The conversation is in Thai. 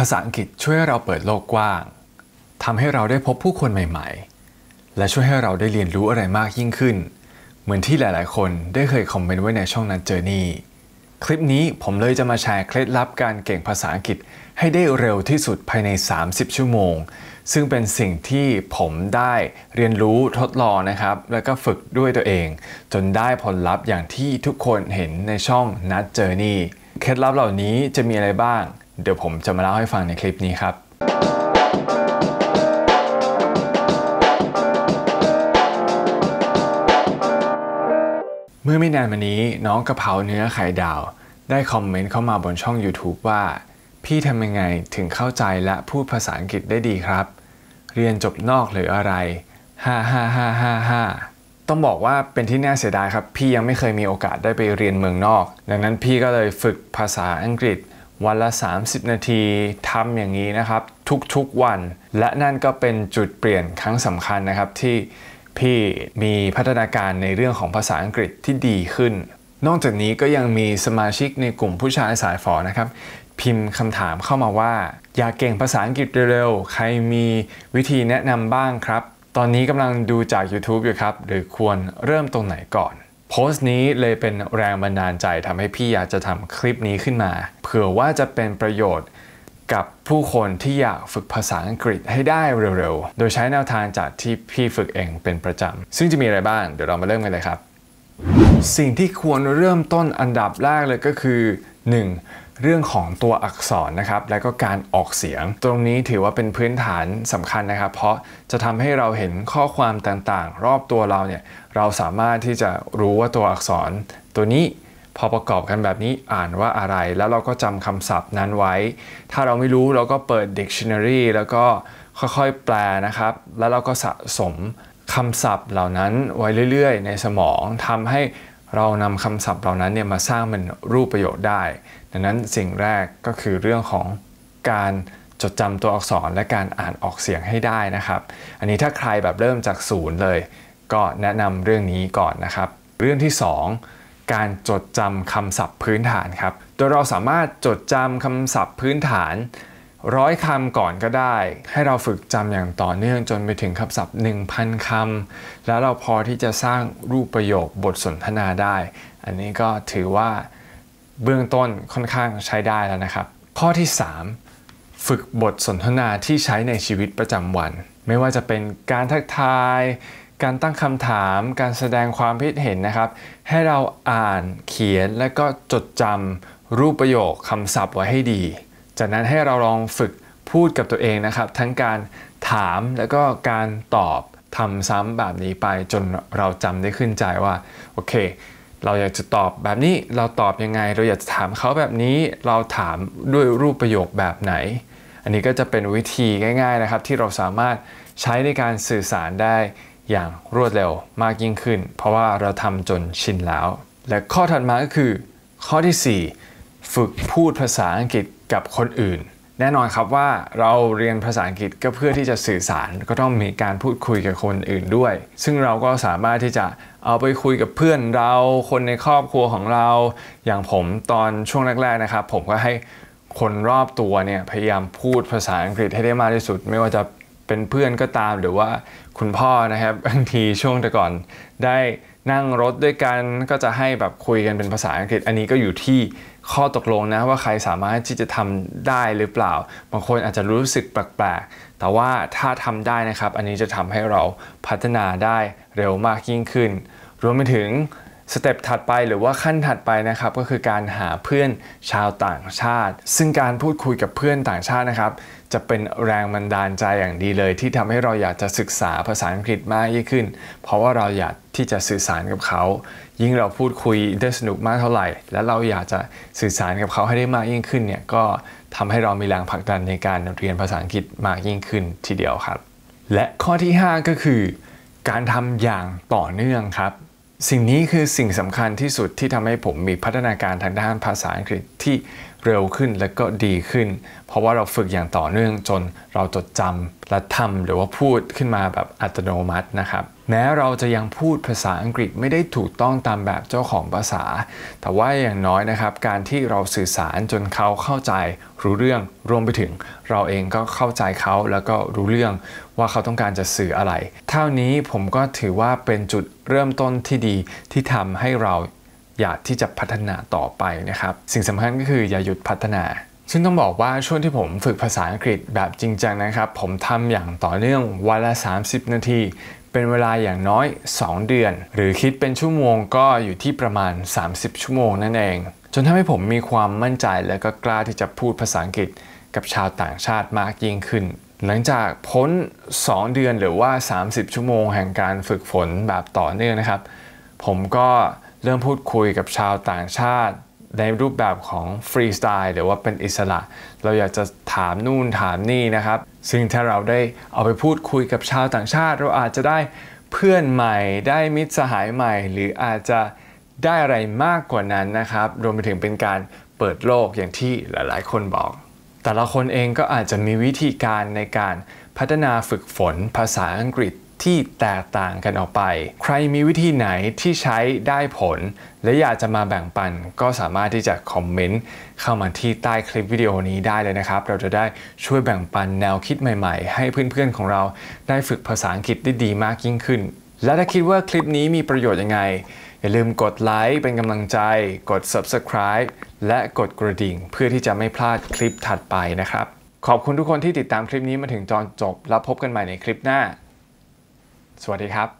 ภาษาอังกฤษช่วยให้เราเปิดโลกกว้าง ทำให้เราได้พบผู้คนใหม่ๆ และช่วยให้เราได้เรียนรู้อะไรมากยิ่งขึ้น เหมือนที่หลายๆ คนได้เคยคอมเมนต์ไว้ในช่องนั้นเจอนี่คลิปนี้ผมเลยจะมาแชร์เคล็ดลับการเก่งภาษาอังกฤษให้ได้เร็วที่สุดภายใน 30 ชั่วโมง ซึ่งเป็นสิ่งที่ผมได้เรียนรู้ทดลองนะครับ แล้วก็ฝึกด้วยตัวเอง จนได้ผลลัพธ์อย่างที่ทุกคนเห็นในช่องนัดเจอนี่เคล็ดลับเหล่านี้จะมีอะไรบ้างเดี๋ยวผมจะมาเล่าให้ฟังในคลิปนี้ครับ เมื่อไม่นานมานี้น้องกระเพราเนื้อไข่ดาว ได้คอมเมนต์เข้ามาบนช่อง YouTube ว่า พี่ทำยังไงถึงเข้าใจและพูดภาษาอังกฤษได้ดีครับ เรียนจบนอกหรืออะไรฮ่าฮ่าฮ่าฮ่าฮ่าต้องบอกว่าเป็นที่น่าเสียดายครับ พี่ยังไม่เคยมีโอกาสได้ไปเรียนเมืองนอก ดังนั้นพี่ก็เลยฝึกภาษาอังกฤษวันละ 30 นาทีทำอย่างนี้นะครับ ทุกๆ วัน และนั่นก็เป็นจุดเปลี่ยนครั้งสำคัญนะครับที่พี่มีพัฒนาการในเรื่องของภาษาอังกฤษที่ดีขึ้น นอกจากนี้ก็ยังมีสมาชิกในกลุ่มผู้ชายสายฝอนะครับ พิมพ์คำถามเข้ามาว่าอยากเก่งภาษาอังกฤษเร็วๆ ใครมีวิธีแนะนำบ้างครับ ตอนนี้กำลังดูจาก YouTube อยู่ครับหรือควรเริ่มตรงไหนก่อนโพสต์นี้เลยเป็นแรงบันดาลใจทำให้พี่อยากจะทำคลิปนี้ขึ้นมา เผื่อว่าจะเป็นประโยชน์กับผู้คนที่อยากฝึกภาษาอังกฤษให้ได้เร็วๆ โดยใช้แนวทางจากที่พี่ฝึกเองเป็นประจำซึ่งจะมีอะไรบ้างเดี๋ยวเรามาเริ่มกันเลยครับ สิ่งที่ควรเริ่มต้นอันดับแรกเลยก็คือ 1. เรื่องของตัวอักษรนะครับ และก็การออกเสียง ตรงนี้ถือว่าเป็นพื้นฐานสำคัญนะครับ เพราะจะทำให้เราเห็นข้อความต่างๆ รอบตัวเราเนี่ย เราสามารถที่จะรู้ว่าตัวอักษร ตัวนี้พอประกอบกันแบบนี้อ่านว่าอะไร แล้วเราก็จำคำศัพท์นั้นไว้ ถ้าเราไม่รู้เราก็เปิด dictionary แล้วก็ค่อยๆแปลนะครับ แล้วเราก็สะสมคำศัพท์เหล่านั้นไว้เรื่อย ๆ ในสมองทำให้เรานำคำศัพท์เหล่านั้นเนี่ยมาสร้างเป็นรูปประโยคได้ดังนั้นสิ่งแรกก็คือเรื่องของการจดจำตัวอักษรและการอ่านออกเสียงให้ได้นะครับ อันนี้ถ้าใครแบบเริ่มจากศูนย์เลยก็แนะนำเรื่องนี้ก่อนนะครับ เรื่องที่ 2 การจดจำคำศัพท์พื้นฐานครับโดยเราสามารถจดจำคำศัพท์พื้นฐานร้อยคำก่อนก็ได้ให้เราฝึกจำอย่างต่อเนื่องจนไปถึงคำศัพท์ 1,000คำแล้วเราพอที่จะสร้างรูปประโยคบทสนทนาได้ อันนี้ก็ถือว่าเบื้องต้นค่อนข้างใช้ได้แล้วนะครับ ข้อที่ 3 ฝึกบทสนทนาที่ใช้ในชีวิตประจำวัน ไม่ว่าจะเป็นการทักทาย การตั้งคำถาม การแสดงความคิดเห็นนะครับ ให้เราอ่านเขียนและก็จดจำรูปประโยคคำศัพท์ไว้ให้ดี จากนั้นให้เราลองฝึกพูดกับตัวเองนะครับ ทั้งการถามแล้วก็การตอบทำซ้ำแบบนี้ไปจนเราจำได้ขึ้นใจว่าโอเคเราอยากจะตอบแบบนี้ เราตอบยังไง เราอยากจะถามเขาแบบนี้ เราถามด้วยรูปประโยคแบบไหน อันนี้ก็จะเป็นวิธีง่ายๆนะครับที่เราสามารถใช้ในการสื่อสารได้อย่างรวดเร็วมากยิ่งขึ้น เพราะว่าเราทำจนชินแล้ว และข้อถัดมาก็คือข้อที่ 4 ฝึกพูดภาษาอังกฤษกับคนอื่นแน่นอนครับว่าเราเรียนภาษาอังกฤษก็เพื่อที่จะสื่อสารก็ต้องมีการพูดคุยกับคนอื่นด้วย ซึ่งเราก็สามารถที่จะเอาไปคุยกับเพื่อนเราคนในครอบครัวของเรา อย่างผมตอนช่วงแรก ๆนะครับผมก็ให้คนรอบตัวเนี่ย พยายามพูดภาษาอังกฤษให้ได้มากที่สุดไม่ว่าจะเป็นเพื่อนก็ตามหรือว่าคุณพ่อนะครับบางทีช่วงแต่ก่อน ได้นั่งรถด้วยกันก็จะให้แบบคุยกันเป็นภาษาอังกฤษ อันนี้ก็อยู่ที่ข้อตกลงนะ ว่าใครสามารถที่จะทำได้หรือเปล่า บางคนอาจจะรู้สึกแปลกๆ แต่ว่าถ้าทำได้นะครับ อันนี้จะทำให้เราพัฒนาได้เร็วมากยิ่งขึ้น รวมไปถึงสเต็ปถัดไปหรือว่าขั้นถัดไปนะครับก็คือการหาเพื่อนชาวต่างชาติ ซึ่งการพูดคุยกับเพื่อนต่างชาตินะครับ จะเป็นแรงบันดาลใจอย่างดีเลย ที่ทำให้เราอยากจะศึกษาภาษาอังกฤษมากยิ่งขึ้น เพราะว่าเราอยากที่จะสื่อสารกับเขา ยิ่งเราพูดคุยได้สนุกมากเท่าไหร่ และเราอยากจะสื่อสารกับเขาให้ได้มากยิ่งขึ้นเนี่ยก็ทำให้เรามีแรงผลักดันในการเรียนภาษาอังกฤษมากยิ่งขึ้นทีเดียวครับ และข้อที่5ก็คือการทำอย่างต่อเนื่องครับสิ่งนี้คือสิ่งสำคัญที่สุดที่ทำให้ผมมีพัฒนาการทางด้านภาษาอังกฤษที่เร็วขึ้นและก็ดีขึ้น เพราะว่าเราฝึกอย่างต่อเนื่องจนเราจดจำและทำหรือว่าพูดขึ้นมาแบบอัตโนมัตินะครับแม้เราจะยังพูดภาษาอังกฤษไม่ได้ถูกต้องตามแบบเจ้าของภาษา แต่ว่าอย่างน้อยนะครับการที่เราสื่อสารจนเขาเข้าใจ รู้เรื่อง รวมไปถึงเราเองก็เข้าใจเขาแล้วก็รู้เรื่องว่าเขาต้องการจะสื่ออะไร เท่านี้ผมก็ถือว่าเป็นจุดเริ่มต้นที่ดีที่ทำให้เราอยากที่จะพัฒนาต่อไปนะครับ สิ่งสำคัญก็คืออย่าหยุดพัฒนา ซึ่งต้องบอกว่าช่วงที่ผมฝึกภาษาอังกฤษแบบจริงจังนะครับ ผมทำอย่างต่อเนื่องวันละ 30 นาทีเป็นเวลาอย่างน้อย 2 เดือน หรือคิดเป็นชั่วโมงก็อยู่ที่ประมาณ 30 ชั่วโมงนั่นเอง จนทำให้ผมมีความมั่นใจและก็กล้าที่จะพูดภาษาอังกฤษกับชาวต่างชาติมากยิ่งขึ้น หลังจากพ้น2เดือนหรือว่า 30 ชั่วโมงแห่งการฝึกฝนแบบต่อเนื่องนะครับ ผมก็เริ่มพูดคุยกับชาวต่างชาติ ในรูปแบบของฟรีสไตล์หรือว่าเป็นอิสระ เราอยากจะถามนู่นถามนี่นะครับซึ่งถ้าเราได้เอาไปพูดคุยกับชาวต่างชาติ เราอาจจะได้เพื่อนใหม่ได้มิตรสหายใหม่ หรืออาจจะได้อะไรมากกว่านั้นนะครับ รวมไปถึงเป็นการเปิดโลกอย่างที่หลายๆคนบอก แต่ละคนเองก็อาจจะมีวิธีการในการพัฒนาฝึกฝนภาษาอังกฤษที่แตกต่างกันออกไป ใครมีวิธีไหนที่ใช้ได้ผล และอยากจะมาแบ่งปัน ก็สามารถที่จะคอมเมนต์ เข้ามาที่ใต้คลิปวิดีโอนี้ได้เลยนะครับ เราจะได้ช่วยแบ่งปันแนวคิดใหม่ๆ ให้เพื่อนๆ ของเราได้ฝึกภาษาอังกฤษได้ดีมากยิ่งขึ้น และถ้าคิดว่าคลิปนี้มีประโยชน์ยังไง อย่าลืมกดไลค์เป็นกำลังใจ กด subscribe และกดกระดิ่งเพื่อที่จะไม่พลาดคลิปถัดไปนะครับ ขอบคุณทุกคนที่ติดตามคลิปนี้มาถึงจอนจบ แล้วพบกันใหม่ในคลิปหน้าสวัสดีครับ